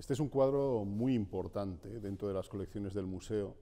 Este es un cuadro muy importante dentro de las colecciones del museo.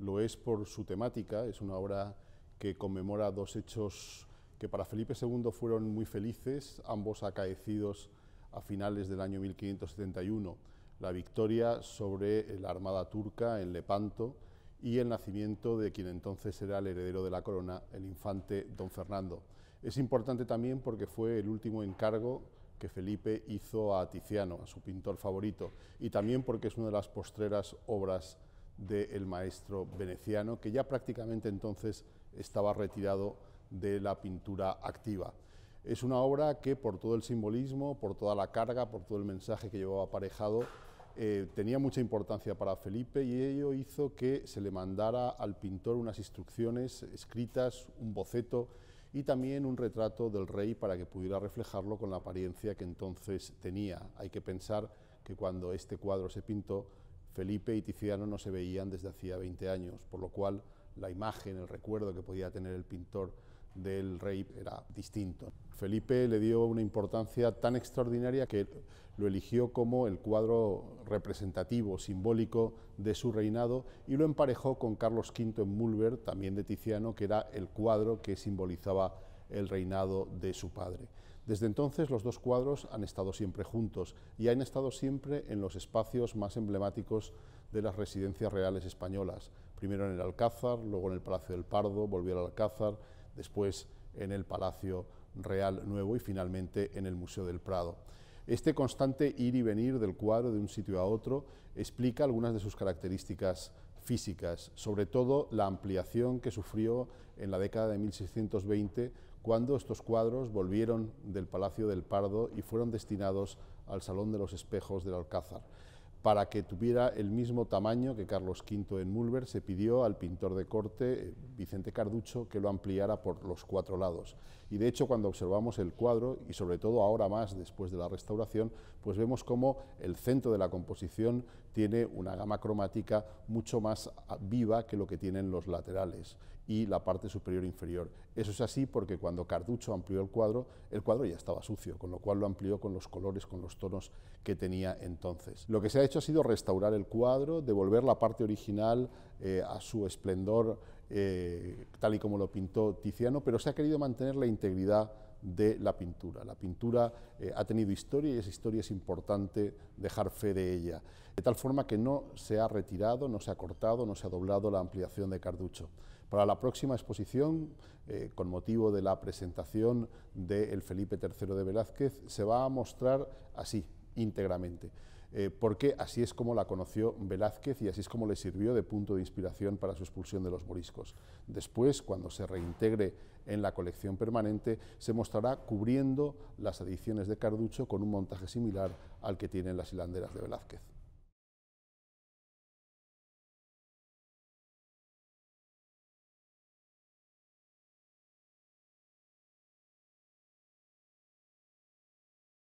Lo es por su temática, es una obra que conmemora dos hechos que para Felipe II fueron muy felices, ambos acaecidos a finales del año 1571, la victoria sobre la armada turca en Lepanto y el nacimiento de quien entonces era el heredero de la corona, el infante don Fernando. Es importante también porque fue el último encargo que Felipe hizo a Tiziano, a su pintor favorito, y también porque es una de las postreras obras del maestro veneciano, que ya prácticamente entonces estaba retirado de la pintura activa. Es una obra que por todo el simbolismo, por toda la carga, por todo el mensaje que llevaba aparejado, eh, tenía mucha importancia para Felipe y ello hizo que se le mandara al pintor unas instrucciones escritas, un boceto y también un retrato del rey para que pudiera reflejarlo con la apariencia que entonces tenía. Hay que pensar que cuando este cuadro se pintó, Felipe y Tiziano no se veían desde hacía 20 años, por lo cual la imagen, el recuerdo que podía tener el pintor del rey era distinto. Felipe le dio una importancia tan extraordinaria que lo eligió como el cuadro representativo, simbólico de su reinado y lo emparejó con Carlos V en Mulver, también de Tiziano, que era el cuadro que simbolizaba el reinado de su padre. Desde entonces los dos cuadros han estado siempre juntos y han estado siempre en los espacios más emblemáticos de las residencias reales españolas, primero en el Alcázar, luego en el Palacio del Pardo, volvió al Alcázar, después en el Palacio Real Nuevo y finalmente en el Museo del Prado. Este constante ir y venir del cuadro de un sitio a otro explica algunas de sus características físicas, sobre todo la ampliación que sufrió en la década de 1620 cuando estos cuadros volvieron del Palacio del Pardo y fueron destinados al Salón de los Espejos del Alcázar para que tuviera el mismo tamaño que Carlos V en Mulver, se pidió al pintor de corte, eh, Vicente Carducho, que lo ampliara por los cuatro lados. Y de hecho, cuando observamos el cuadro, y sobre todo ahora más después de la restauración, pues vemos cómo el centro de la composición tiene una gama cromática mucho más ah, viva que lo que tienen los laterales y la parte superior inferior. Eso es así porque cuando Carducho amplió el cuadro, el cuadro ya estaba sucio, con lo cual lo amplió con los colores, con los tonos que tenía entonces. Lo que se ha hecho ha sido restaurar el cuadro, devolver la parte original eh, a su esplendor eh, tal y como lo pintó Tiziano, pero se ha querido mantener la integridad de la pintura. La pintura eh, ha tenido historia y esa historia es importante dejar fe de ella, de tal forma que no se ha retirado, no se ha cortado, no se ha doblado la ampliación de Carducho. Para la próxima exposición, con motivo de la presentación del Felipe III de Velázquez, se va a mostrar así, íntegramente. Eh, porque así es como la conoció Velázquez y así es como le sirvió de punto de inspiración para su expulsión de los moriscos. Después, cuando se reintegre en la colección permanente, se mostrará cubriendo las adiciones de Carducho con un montaje similar al que tienen las hilanderas de Velázquez.